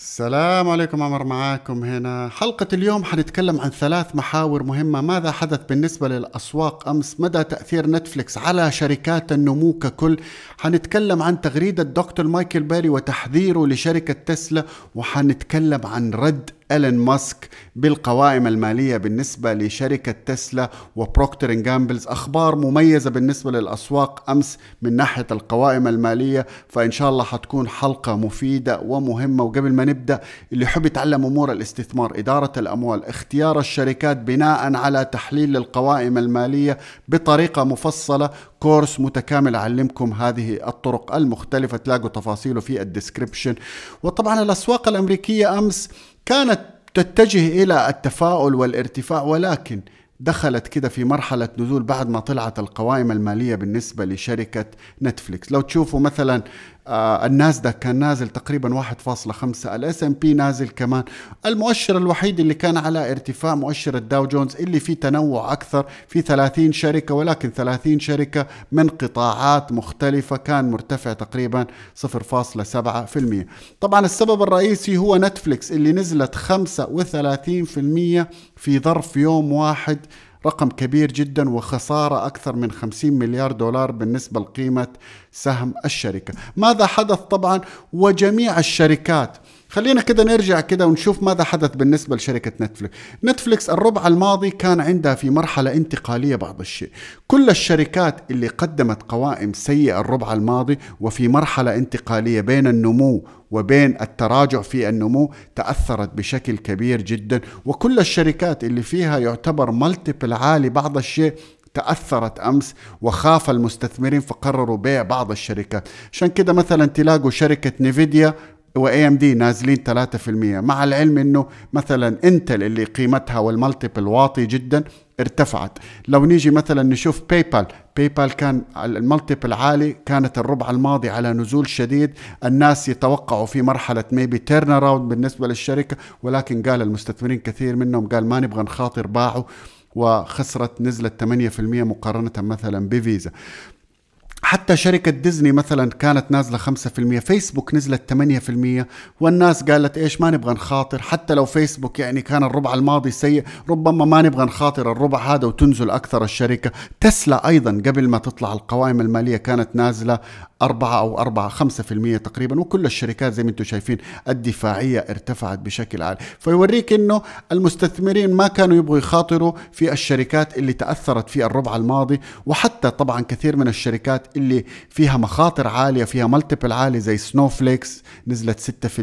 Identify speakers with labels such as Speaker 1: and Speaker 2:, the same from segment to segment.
Speaker 1: السلام عليكم عمر معاكم هنا حلقة اليوم حنتكلم عن ثلاث محاور مهمة ماذا حدث بالنسبة للأسواق أمس مدى تأثير نتفليكس على شركات النمو ككل حنتكلم عن تغريدة دكتور مايكل باري وتحذيره لشركة تسلا وحنتكلم عن رد إيلون ماسك بالقوائم المالية بالنسبة لشركة تسلا وبروكتر جامبلز أخبار مميزة بالنسبة للأسواق أمس من ناحية القوائم المالية فإن شاء الله حتكون حلقة مفيدة ومهمة وقبل ما نبدأ اللي يحب يتعلم أمور الاستثمار إدارة الأموال اختيار الشركات بناء على تحليل القوائم المالية بطريقة مفصلة كورس متكامل أعلمكم هذه الطرق المختلفة تلاقوا تفاصيله في الديسكريبشن وطبعا الأسواق الأمريكية أمس كانت تتجه إلى التفاؤل والارتفاع ولكن دخلت كده في مرحلة نزول بعد ما طلعت القوائم المالية بالنسبة لشركة نتفليكس لو تشوفوا مثلا ده آه، كان نازل تقريبا 1.5 الاس ام بي نازل كمان المؤشر الوحيد اللي كان على ارتفاع مؤشر الداو جونز اللي فيه تنوع اكثر في 30 شركه ولكن 30 شركه من قطاعات مختلفه كان مرتفع تقريبا 0.7% طبعا السبب الرئيسي هو نتفليكس اللي نزلت 35% في ظرف يوم واحد رقم كبير جدا وخسارة أكثر من 50 مليار دولار بالنسبة لقيمة سهم الشركة ماذا حدث طبعا وجميع الشركات خلينا كده نرجع كده ونشوف ماذا حدث بالنسبة لشركة نتفلكس نتفلكس الربع الماضي كان عندها في مرحلة انتقالية بعض الشيء كل الشركات اللي قدمت قوائم سيئة الربع الماضي وفي مرحلة انتقالية بين النمو وبين التراجع في النمو تأثرت بشكل كبير جدا وكل الشركات اللي فيها يعتبر ملتيبل عالي بعض الشيء تأثرت أمس وخاف المستثمرين فقرروا بيع بعض الشركات عشان كده مثلا تلاقوا شركة نيفيديا واي ام دي نازلين 3% مع العلم انه مثلا انتل اللي قيمتها والمالتيبل واطي جدا ارتفعت لو نيجي مثلا نشوف باي بال باي بال كان المالتيبل عالي كانت الربع الماضي على نزول شديد الناس يتوقعوا في مرحلة ميبي تيرن اراوند بالنسبة للشركة ولكن قال المستثمرين كثير منهم قال ما نبغى نخاطر باعوا وخسرت نزلت 8% مقارنة مثلا بفيزا حتى شركة ديزني مثلا كانت نازلة 5% فيسبوك نزلت 8% والناس قالت ايش ما نبغى نخاطر حتى لو فيسبوك يعني كان الربع الماضي سيء ربما ما نبغى نخاطر الربع هذا وتنزل اكثر الشركة تسلا ايضا قبل ما تطلع القوائم المالية كانت نازلة 4 او 4 5% تقريبا وكل الشركات زي ما انتم شايفين الدفاعية ارتفعت بشكل عالي فيوريك انه المستثمرين ما كانوا يبغوا يخاطروا في الشركات اللي تأثرت في الربع الماضي وحتى طبعا كثير من الشركات اللي فيها مخاطر عاليه فيها ملتيبل عالي زي سنوفليكس نزلت 6%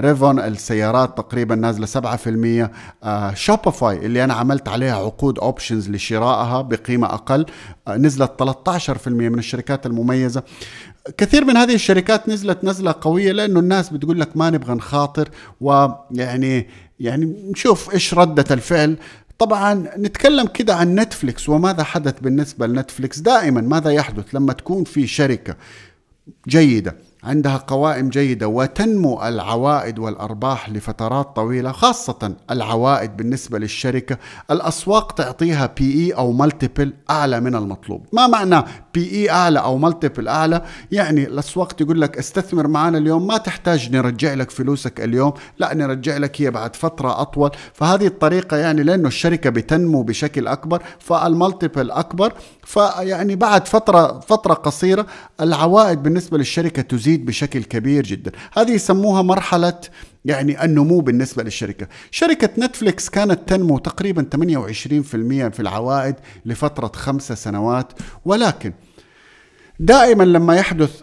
Speaker 1: ريفون آه، السيارات تقريبا نازله 7% شوبيفاي آه، اللي انا عملت عليها عقود اوبشنز لشرائها بقيمه اقل آه، نزلت 13% من الشركات المميزه كثير من هذه الشركات نزلت نزله قويه لانه الناس بتقول لك ما نبغى نخاطر ويعني يعني نشوف ايش رده الفعل طبعا نتكلم كده عن نتفليكس وماذا حدث بالنسبة لنتفليكس دائما ماذا يحدث لما تكون في شركة جيدة عندها قوائم جيدة وتنمو العوائد والأرباح لفترات طويلة خاصة العوائد بالنسبة للشركة الأسواق تعطيها بي إي e أو ملتيبل أعلى من المطلوب ما معنى بي اي e اعلى او ملتيبل اعلى يعني الاسواق تقول لك استثمر معنا اليوم ما تحتاج نرجع لك فلوسك اليوم لا نرجع لك هي بعد فتره اطول فهذه الطريقه يعني لانه الشركه بتنمو بشكل اكبر فالملتيبل اكبر فيعني بعد فتره فتره قصيره العوائد بالنسبه للشركه تزيد بشكل كبير جدا هذه يسموها مرحله يعني النمو بالنسبة للشركة شركة نتفليكس كانت تنمو تقريبا 28% في العوائد لفترة خمسة سنوات ولكن دائما لما يحدث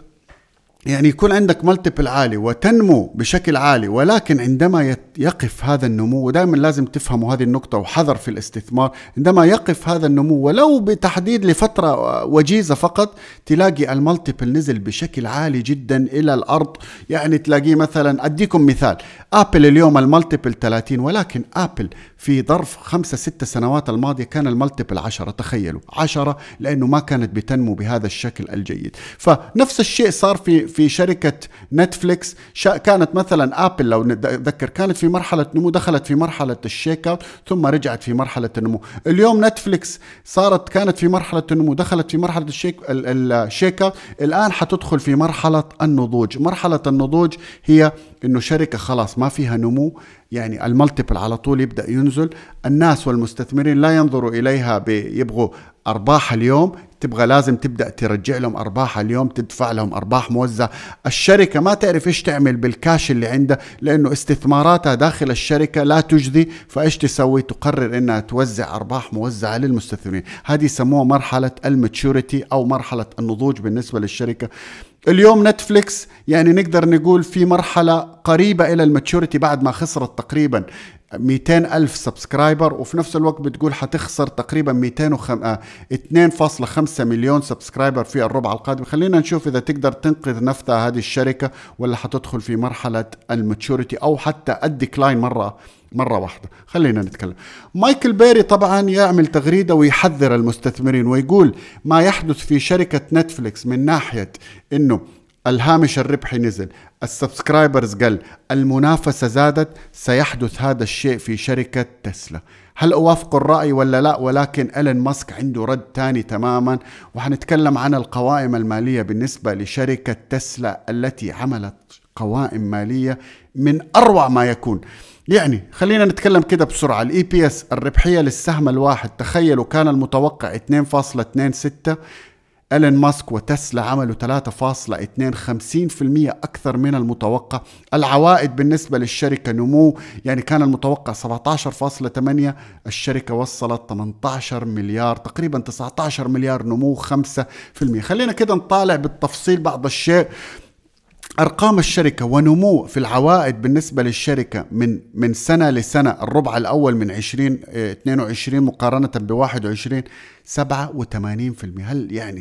Speaker 1: يعني يكون عندك ملتيبل عالي وتنمو بشكل عالي ولكن عندما يقف هذا النمو ودائما لازم تفهموا هذه النقطة وحذر في الاستثمار عندما يقف هذا النمو ولو بتحديد لفترة وجيزة فقط تلاقي الملتيبل نزل بشكل عالي جدا إلى الأرض يعني تلاقيه مثلا أديكم مثال أبل اليوم الملتيبل 30 ولكن أبل في ظرف 5 6 سنوات الماضية كان الملتيبل 10 تخيلوا 10 لأنه ما كانت بتنمو بهذا الشكل الجيد فنفس الشيء صار في في شركة نتفليكس كانت مثلا أبل لو نتذكر كانت في مرحلة نمو دخلت في مرحلة الشيك أوت ثم رجعت في مرحلة النمو اليوم نتفليكس صارت كانت في مرحلة النمو دخلت في مرحلة الشيك الشيك أوت الآن حتدخل في مرحلة النضوج مرحلة النضوج هي انه شركه خلاص ما فيها نمو يعني المالتيبل على طول يبدا ينزل الناس والمستثمرين لا ينظروا اليها بيبغوا ارباح اليوم تبغى لازم تبدا ترجع لهم ارباح اليوم تدفع لهم ارباح موزعه الشركه ما تعرف ايش تعمل بالكاش اللي عندها لانه استثماراتها داخل الشركه لا تجدي فايش تسوي تقرر انها توزع ارباح موزعه للمستثمرين هذه يسموها مرحله الماتوريتي او مرحله النضوج بالنسبه للشركه اليوم نتفليكس يعني نقدر نقول في مرحلة قريبة إلى الماتشوريتي بعد ما خسرت تقريبا 200 ألف سبسكرايبر وفي نفس الوقت بتقول حتخسر تقريبا 2.5 آه، مليون سبسكرايبر في الربع القادم خلينا نشوف إذا تقدر تنقذ نفسها هذه الشركة ولا حتدخل في مرحلة الماتشوريتي أو حتى الديكلاين مرة مرة واحدة خلينا نتكلم مايكل بيري طبعا يعمل تغريدة ويحذر المستثمرين ويقول ما يحدث في شركة نتفليكس من ناحية أنه الهامش الربحي نزل السبسكرايبرز قل المنافسة زادت سيحدث هذا الشيء في شركة تسلا هل أوافق الرأي ولا لا ولكن ألين ماسك عنده رد تاني تماما وحنتكلم عن القوائم المالية بالنسبة لشركة تسلا التي عملت قوائم مالية من أروع ما يكون يعني خلينا نتكلم كده بسرعة الاي بي e اس الربحية للسهم الواحد تخيلوا كان المتوقع 2.26 ألين ماسك وتسلا عملوا 3.52% أكثر من المتوقع العوائد بالنسبة للشركة نمو يعني كان المتوقع 17.8 الشركة وصلت 18 مليار تقريبا 19 مليار نمو 5% خلينا كده نطالع بالتفصيل بعض الشيء ارقام الشركه ونمو في العوائد بالنسبه للشركه من من سنه لسنه الربع الاول من 2022 آه، مقارنه ب 21 87% هل يعني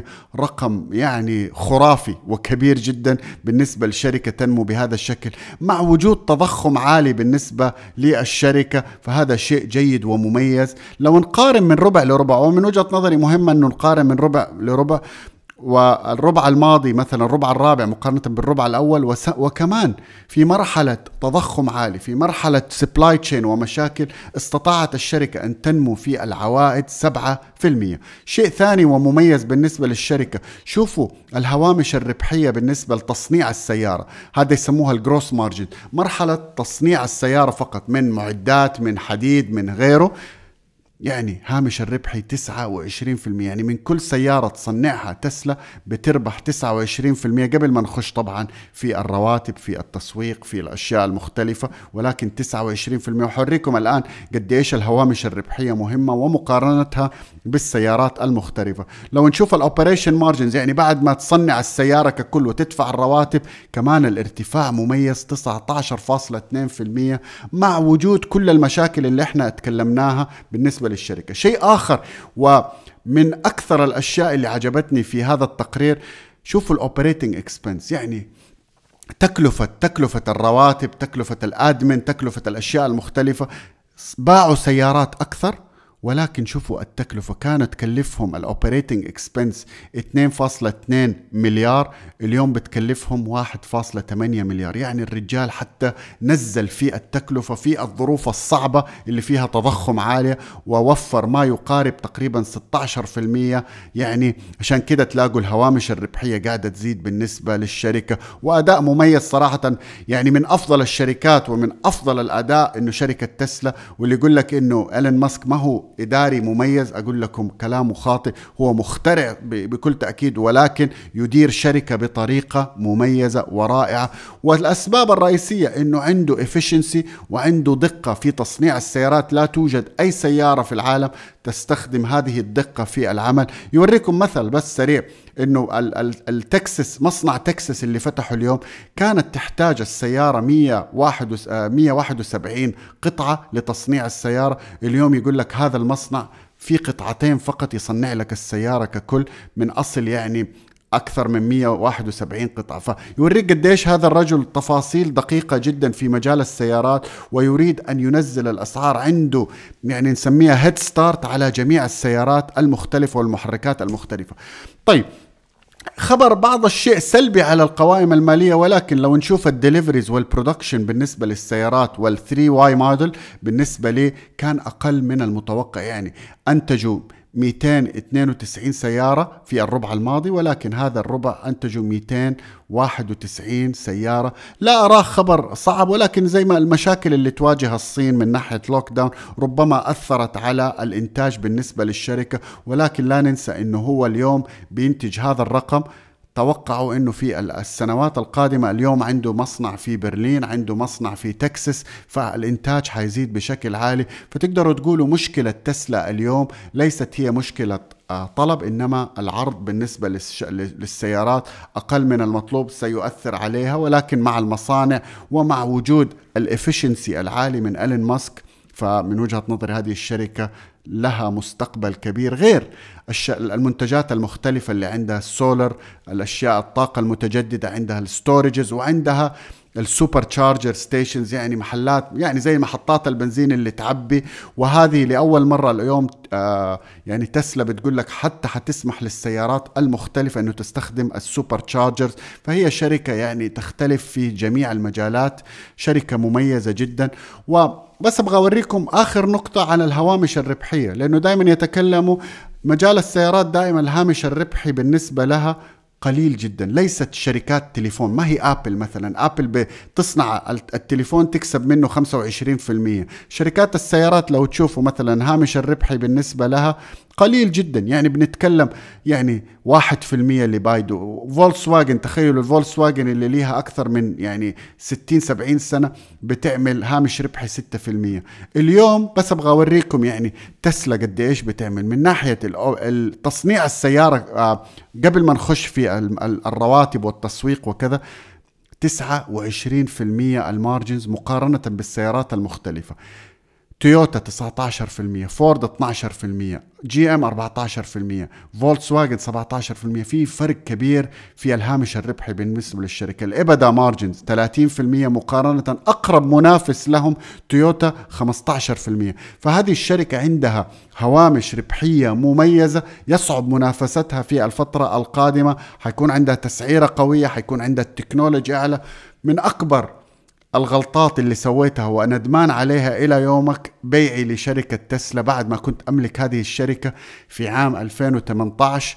Speaker 1: 87% رقم يعني خرافي وكبير جدا بالنسبه لشركه تنمو بهذا الشكل مع وجود تضخم عالي بالنسبه للشركه فهذا شيء جيد ومميز لو نقارن من ربع لربع ومن وجهه نظري مهمه انه نقارن من ربع لربع والربع الماضي مثلا الربع الرابع مقارنة بالربع الأول وكمان في مرحلة تضخم عالي في مرحلة سبلاي تشين ومشاكل استطاعت الشركة أن تنمو في العوائد 7% شيء ثاني ومميز بالنسبة للشركة شوفوا الهوامش الربحية بالنسبة لتصنيع السيارة هذا يسموها الجروس مارجن مرحلة تصنيع السيارة فقط من معدات من حديد من غيره يعني هامش الربحي 29% يعني من كل سيارة تصنعها تسلا بتربح 29% قبل ما نخش طبعا في الرواتب في التسويق في الأشياء المختلفة ولكن 29% وحريكم الآن قديش الهوامش الربحية مهمة ومقارنتها بالسيارات المختلفة لو نشوف الأوبريشن مارجنز يعني بعد ما تصنع السيارة ككل وتدفع الرواتب كمان الارتفاع مميز 19.2% مع وجود كل المشاكل اللي احنا اتكلمناها بالنسبة الشركة شيء اخر ومن اكثر الاشياء اللي عجبتني في هذا التقرير شوفوا الاوبريتنج اكسبنس يعني تكلفة تكلفة الرواتب تكلفة الأدمن تكلفة الأشياء المختلفة باعوا سيارات أكثر ولكن شوفوا التكلفة كانت تكلفهم الاوبريتنج اكسبنس 2.2 مليار اليوم بتكلفهم 1.8 مليار يعني الرجال حتى نزل في التكلفة في الظروف الصعبة اللي فيها تضخم عالية ووفر ما يقارب تقريبا 16% يعني عشان كده تلاقوا الهوامش الربحية قاعدة تزيد بالنسبة للشركة وأداء مميز صراحة يعني من أفضل الشركات ومن أفضل الأداء أنه شركة تسلا واللي يقول لك أنه إيلون ماسك ما هو إداري مميز أقول لكم كلامه خاطئ هو مخترع بكل تأكيد ولكن يدير شركة بطريقة مميزة ورائعة والأسباب الرئيسية أنه عنده efficiency وعنده دقة في تصنيع السيارات لا توجد أي سيارة في العالم تستخدم هذه الدقة في العمل يوريكم مثل بس سريع انه التكسس مصنع تكسس اللي فتحه اليوم كانت تحتاج السيارة 171 آه، قطعة لتصنيع السيارة اليوم يقول لك هذا المصنع في قطعتين فقط يصنع لك السيارة ككل من أصل يعني اكثر من 171 قطعه فيوريك قديش هذا الرجل تفاصيل دقيقه جدا في مجال السيارات ويريد ان ينزل الاسعار عنده يعني نسميها هيد ستارت على جميع السيارات المختلفه والمحركات المختلفه طيب خبر بعض الشيء سلبي على القوائم الماليه ولكن لو نشوف الدليفريز والبرودكشن بالنسبه للسيارات وال3 واي موديل بالنسبه لي كان اقل من المتوقع يعني انتجوا 292 سيارة في الربع الماضي ولكن هذا الربع أنتجوا 291 سيارة لا أراه خبر صعب ولكن زي ما المشاكل اللي تواجه الصين من ناحية لوك داون ربما أثرت على الإنتاج بالنسبة للشركة ولكن لا ننسى أنه هو اليوم بينتج هذا الرقم توقعوا انه في السنوات القادمه اليوم عنده مصنع في برلين عنده مصنع في تكساس فالانتاج حيزيد بشكل عالي فتقدروا تقولوا مشكله تسلا اليوم ليست هي مشكله آه، طلب انما العرض بالنسبه للسيارات اقل من المطلوب سيؤثر عليها ولكن مع المصانع ومع وجود الافشنسي العالي من الين ماسك فمن وجهه نظري هذه الشركه لها مستقبل كبير غير المنتجات المختلفه اللي عندها السولر الاشياء الطاقه المتجدده عندها الستورجز وعندها آه السوبر تشارجر ستيشنز يعني محلات يعني زي محطات البنزين اللي تعبي وهذه لاول مره اليوم آه، يعني تسلا بتقول لك حتى حتسمح للسيارات المختلفه انه تستخدم السوبر تشارجرز فهي شركه يعني تختلف في جميع المجالات شركه مميزه جدا وبس ابغى اوريكم اخر نقطه عن الهوامش الربحيه لانه دائما يتكلموا مجال السيارات دائما الهامش الربحي بالنسبه لها قليل جدا ليست شركات تليفون ما هي ابل مثلا ابل بتصنع التليفون تكسب منه 25% شركات السيارات لو تشوفوا مثلا هامش الربحي بالنسبه لها قليل جدا يعني بنتكلم يعني 1% اللي بايدو فولكس واجن تخيلوا الفولكس واجن اللي ليها اكثر من يعني 60 70 سنه بتعمل هامش ربحي 6% اليوم بس ابغى اوريكم يعني تسلا قد ايش بتعمل من ناحيه تصنيع السياره آه، قبل ما نخش في الرواتب والتسويق وكذا 29% المارجنز مقارنة بالسيارات المختلفة تويوتا 19% فورد 12% جي ام 14% فولكس واجن 17% في فرق كبير في الهامش الربحي بالنسبه للشركه الابدا مارجنز 30% مقارنه اقرب منافس لهم تويوتا 15% فهذه الشركه عندها هوامش ربحيه مميزه يصعب منافستها في الفتره القادمه حيكون عندها تسعيره قويه حيكون عندها التكنولوجيا اعلى من اكبر الغلطات اللي سويتها وأنا عليها إلى يومك بيعي لشركة تسلا بعد ما كنت أملك هذه الشركة في عام 2018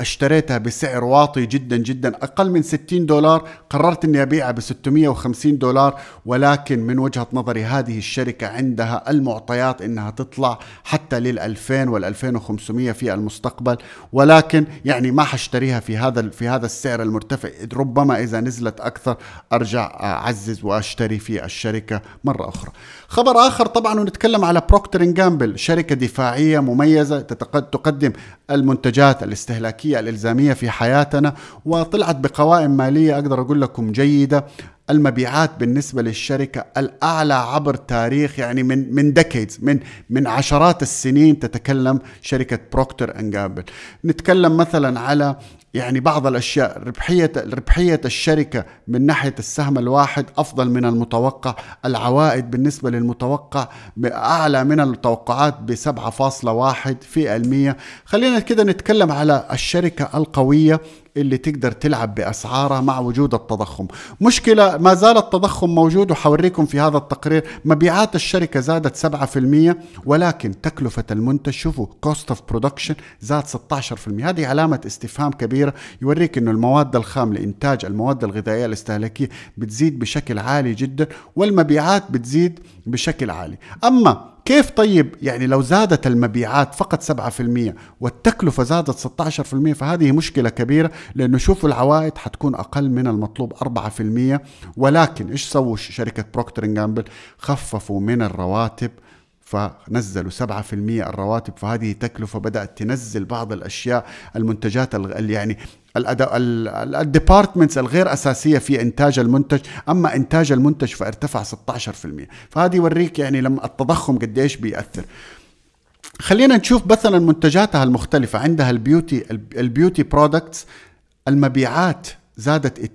Speaker 1: اشتريتها بسعر واطي جدا جدا اقل من 60 دولار قررت اني ابيعها ب 650 دولار ولكن من وجهه نظري هذه الشركه عندها المعطيات انها تطلع حتى لل 2000 وال 2500 في المستقبل ولكن يعني ما حاشتريها في هذا في هذا السعر المرتفع ربما اذا نزلت اكثر ارجع اعزز واشتري في الشركه مره اخرى. خبر اخر طبعا ونتكلم على بروكتر جامبل شركه دفاعيه مميزه تقدم المنتجات الاستهلاكيه الملكية الإلزامية في حياتنا وطلعت بقوائم مالية أقدر أقول لكم جيدة المبيعات بالنسبة للشركة الأعلى عبر تاريخ يعني من من ديكيدز من من عشرات السنين تتكلم شركة بروكتر أند جامبل نتكلم مثلا على يعني بعض الأشياء ربحية ربحية الشركة من ناحية السهم الواحد أفضل من المتوقع العوائد بالنسبة للمتوقع أعلى من التوقعات ب 7.1 في المية خلينا كده نتكلم على الشركة القوية اللي تقدر تلعب بأسعارها مع وجود التضخم مشكلة ما زال التضخم موجود وحوريكم في هذا التقرير مبيعات الشركة زادت 7% ولكن تكلفة المنتج شوفوا كوست اوف برودكشن زاد 16% هذه علامة استفهام كبيرة يوريك أنه المواد الخام لإنتاج المواد الغذائية الاستهلاكية بتزيد بشكل عالي جدا والمبيعات بتزيد بشكل عالي أما كيف طيب يعني لو زادت المبيعات فقط 7% والتكلفة زادت 16% فهذه مشكلة كبيرة لأنه شوفوا العوائد حتكون أقل من المطلوب 4% ولكن إيش سووا شركة بروكتر جامبل خففوا من الرواتب فنزلوا 7% الرواتب فهذه تكلفة بدأت تنزل بعض الأشياء المنتجات يعني الديبارتمنتس الغير اساسيه في انتاج المنتج اما انتاج المنتج فارتفع 16% فهذه يوريك يعني لما التضخم قديش بيأثر خلينا نشوف مثلا منتجاتها المختلفة عندها البيوتي البيوتي برودكتس المبيعات زادت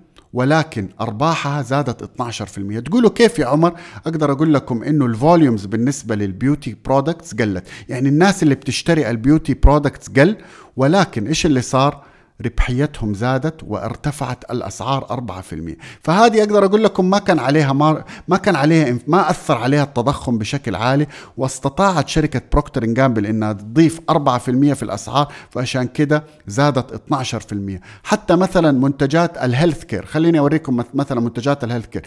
Speaker 1: 2% ولكن ارباحها زادت 12% تقولوا كيف يا عمر اقدر اقول لكم انه الفوليومز بالنسبه للبيوتي برودكتس قلت يعني الناس اللي بتشتري البيوتي برودكتس قل ولكن ايش اللي صار ربحيتهم زادت وارتفعت الاسعار 4% فهذه اقدر اقول لكم ما كان عليها ما, ما كان عليها ما اثر عليها التضخم بشكل عالي واستطاعت شركه بروكتر جامبل انها تضيف 4% في الاسعار فعشان كده زادت 12% حتى مثلا منتجات الهيلث كير خليني اوريكم مثلا منتجات الهيلث كير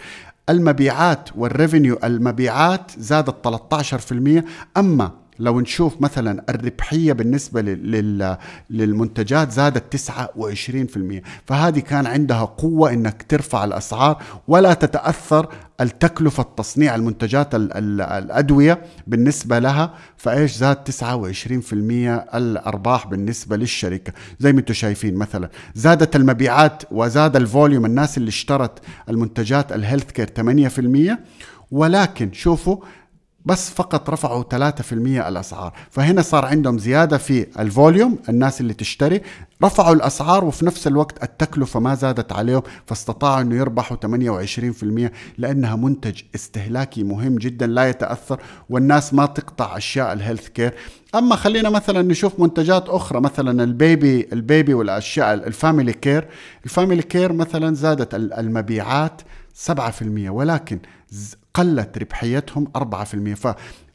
Speaker 1: المبيعات والريفينيو المبيعات زادت 13% اما لو نشوف مثلا الربحيه بالنسبه للمنتجات زادت 29% فهذه كان عندها قوه انك ترفع الاسعار ولا تتاثر التكلفه التصنيع المنتجات الادويه بالنسبه لها فايش زاد 29% الارباح بالنسبه للشركه زي ما انتم شايفين مثلا زادت المبيعات وزاد الفوليوم الناس اللي اشترت المنتجات الهيلث كير 8% ولكن شوفوا بس فقط رفعوا 3% الاسعار فهنا صار عندهم زياده في الفوليوم الناس اللي تشتري رفعوا الاسعار وفي نفس الوقت التكلفه ما زادت عليهم فاستطاعوا انه يربحوا 28% لانها منتج استهلاكي مهم جدا لا يتاثر والناس ما تقطع اشياء الهيلث كير اما خلينا مثلا نشوف منتجات اخرى مثلا البيبي البيبي والاشياء الفاميلي كير الفاميلي كير مثلا زادت المبيعات 7% ولكن قلت ربحيتهم 4%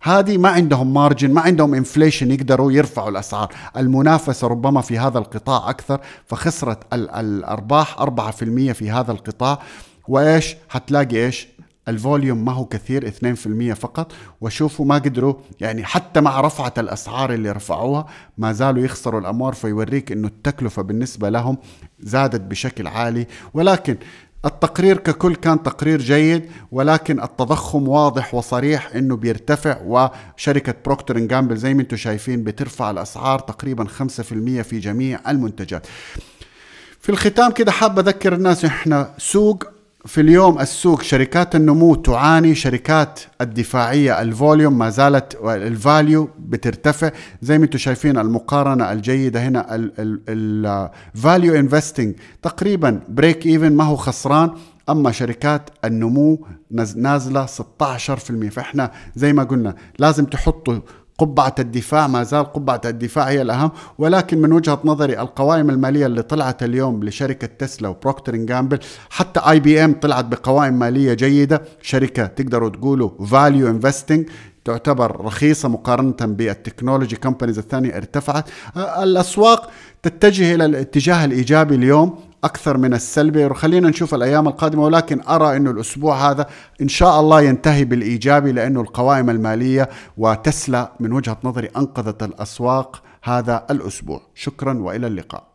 Speaker 1: فهذه ما عندهم مارجن ما عندهم انفليشن يقدروا يرفعوا الاسعار المنافسه ربما في هذا القطاع اكثر فخسرت الارباح 4% في هذا القطاع وايش هتلاقي ايش الفوليوم ما هو كثير 2% فقط وشوفوا ما قدروا يعني حتى مع رفعة الأسعار اللي رفعوها ما زالوا يخسروا الأموال فيوريك أنه التكلفة بالنسبة لهم زادت بشكل عالي ولكن التقرير ككل كان تقرير جيد ولكن التضخم واضح وصريح انه بيرتفع وشركه بروكتور جامبل زي ما انتم شايفين بترفع الاسعار تقريبا 5% في جميع المنتجات. في الختام كده حاب اذكر الناس احنا سوق في اليوم السوق شركات النمو تعاني شركات الدفاعية الفوليوم ما زالت الفاليو بترتفع زي ما انتم شايفين المقارنة الجيدة هنا الفاليو انفستنج تقريبا بريك ايفن ما هو خسران اما شركات النمو نازله 16% فاحنا زي ما قلنا لازم تحطوا قبعة الدفاع ما زال قبعة الدفاع هي الأهم ولكن من وجهة نظري القوائم المالية اللي طلعت اليوم لشركة تسلا وبروكتر جامبل حتى اي بي ام طلعت بقوائم مالية جيدة شركة تقدروا تقولوا فاليو انفستنج تعتبر رخيصة مقارنة بالتكنولوجي كومبانيز الثانية ارتفعت الأسواق تتجه إلى الاتجاه الإيجابي اليوم اكثر من السلبي وخلينا نشوف الايام القادمه ولكن ارى انه الاسبوع هذا ان شاء الله ينتهي بالايجابي لانه القوائم الماليه وتسلا من وجهه نظري انقذت الاسواق هذا الاسبوع شكرا والى اللقاء